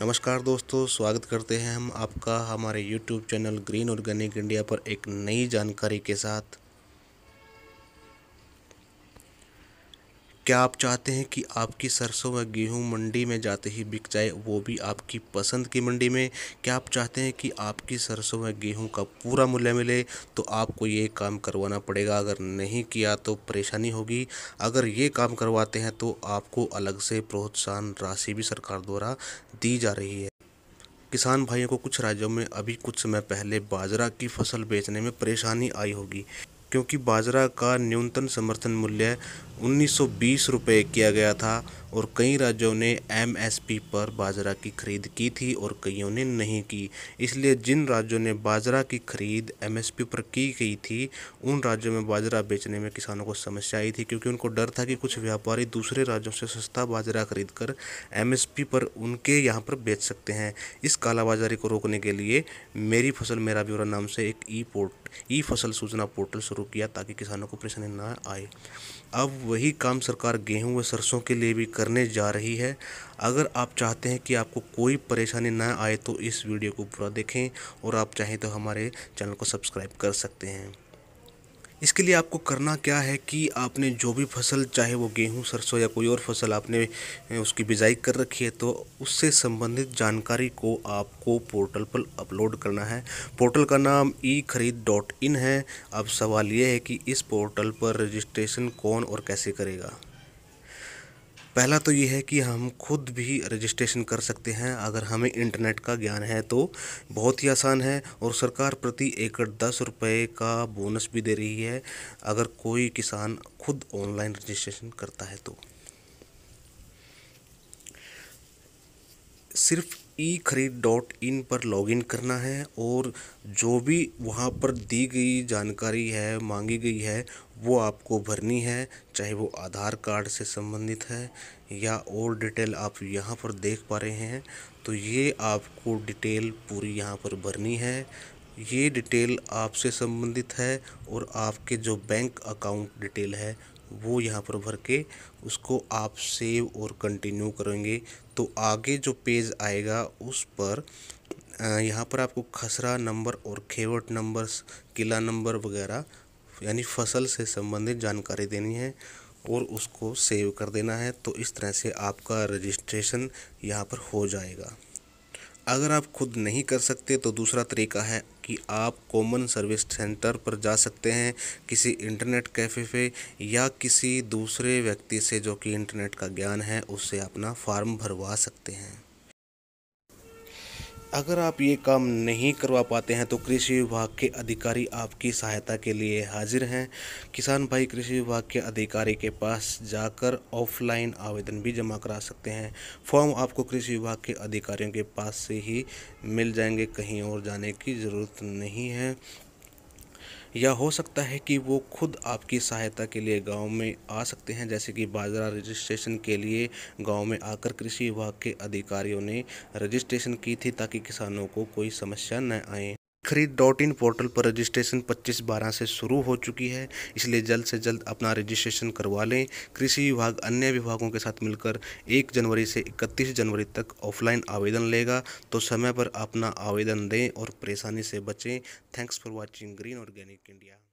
नमस्कार दोस्तों स्वागत करते हैं हम आपका हमारे YouTube channel green organic India पर एक नई जानकारी के साथ क्या आप चाहते हैं कि आपकी सरसों व गेहूं मंडी में जाते ही बिक जाए वो भी आपकी पसंद की मंडी में क्या आप चाहते हैं कि आपकी सरसों व गेहूं का पूरा मूल्य मिले तो आपको ये काम करवाना पड़ेगा अगर नहीं किया तो परेशानी होगी अगर ये काम करवाते हैं तो आपको अलग से प्रोत्साहन राशि भी सरकार द्वारा दी जा रही है किसान भाइयों को कुछ राज्यों में अभी कुछ समय पहले बाजरा की फसल बेचने में परेशानी आई होगी क्योंकि बाजरा का न्यूनतम समर्थन मूल्य उन्नीस रुपए किया गया था और कई राज्यों ने एमएसपी पर बाजरा की खरीद की थी और कईयों ने नहीं की इसलिए जिन राज्यों ने बाजरा की खरीद एमएसपी पर की गई थी उन राज्यों में बाजरा बेचने में किसानों को समस्या आई थी क्योंकि उनको डर था कि कुछ व्यापारी दूसरे राज्यों से सस्ता बाजरा खरीद कर एम पर उनके यहाँ पर बेच सकते हैं इस कालाबाजारी को रोकने के लिए मेरी फसल मेरा ब्यौरा नाम से एक ई पोर्ट ई फसल सूचना पोर्टल शुरू किया ताकि किसानों को परेशानी ना आए अब वही काम सरकार गेहूं व सरसों के लिए भी करने जा रही है अगर आप चाहते हैं कि आपको कोई परेशानी ना आए तो इस वीडियो को पूरा देखें और आप चाहें तो हमारे चैनल को सब्सक्राइब कर सकते हैं इसके लिए आपको करना क्या है कि आपने जो भी फसल चाहे वो गेहूं सरसों या कोई और फसल आपने उसकी बिजाई कर रखी है तो उससे संबंधित जानकारी को आपको पोर्टल पर अपलोड करना है पोर्टल का नाम ई खरीद डॉट इन है अब सवाल ये है कि इस पोर्टल पर रजिस्ट्रेशन कौन और कैसे करेगा पहला तो ये है कि हम खुद भी रजिस्ट्रेशन कर सकते हैं अगर हमें इंटरनेट का ज्ञान है तो बहुत ही आसान है और सरकार प्रति एकड़ दस रुपये का बोनस भी दे रही है अगर कोई किसान खुद ऑनलाइन रजिस्ट्रेशन करता है तो सिर्फ ई खरीद डॉट इन पर लॉगिन करना है और जो भी वहाँ पर दी गई जानकारी है मांगी गई है वो आपको भरनी है चाहे वो आधार कार्ड से संबंधित है या और डिटेल आप यहाँ पर देख पा रहे हैं तो ये आपको डिटेल पूरी यहाँ पर भरनी है ये डिटेल आपसे संबंधित है और आपके जो बैंक अकाउंट डिटेल है वो यहाँ पर भर के उसको आप सेव और कंटिन्यू करेंगे तो आगे जो पेज आएगा उस पर यहाँ पर आपको खसरा नंबर और खेवट नंबर किला नंबर वगैरह यानी फसल से संबंधित जानकारी देनी है और उसको सेव कर देना है तो इस तरह से आपका रजिस्ट्रेशन यहाँ पर हो जाएगा अगर आप खुद नहीं कर सकते तो दूसरा तरीका है कि आप कॉमन सर्विस सेंटर पर जा सकते हैं किसी इंटरनेट कैफ़े पे या किसी दूसरे व्यक्ति से जो कि इंटरनेट का ज्ञान है उससे अपना फार्म भरवा सकते हैं अगर आप ये काम नहीं करवा पाते हैं तो कृषि विभाग के अधिकारी आपकी सहायता के लिए हाजिर हैं किसान भाई कृषि विभाग के अधिकारी के पास जाकर ऑफलाइन आवेदन भी जमा करा सकते हैं फॉर्म आपको कृषि विभाग के अधिकारियों के पास से ही मिल जाएंगे कहीं और जाने की ज़रूरत नहीं है या हो सकता है कि वो खुद आपकी सहायता के लिए गांव में आ सकते हैं जैसे कि बाजरा रजिस्ट्रेशन के लिए गांव में आकर कृषि विभाग के अधिकारियों ने रजिस्ट्रेशन की थी ताकि किसानों को कोई समस्या न आए खरीद डॉट इन पोर्टल पर रजिस्ट्रेशन 25 बारह से शुरू हो चुकी है इसलिए जल्द से जल्द अपना रजिस्ट्रेशन करवा लें कृषि विभाग अन्य विभागों के साथ मिलकर 1 जनवरी से 31 जनवरी तक ऑफलाइन आवेदन लेगा तो समय पर अपना आवेदन दें और परेशानी से बचें thanks for watching green organic India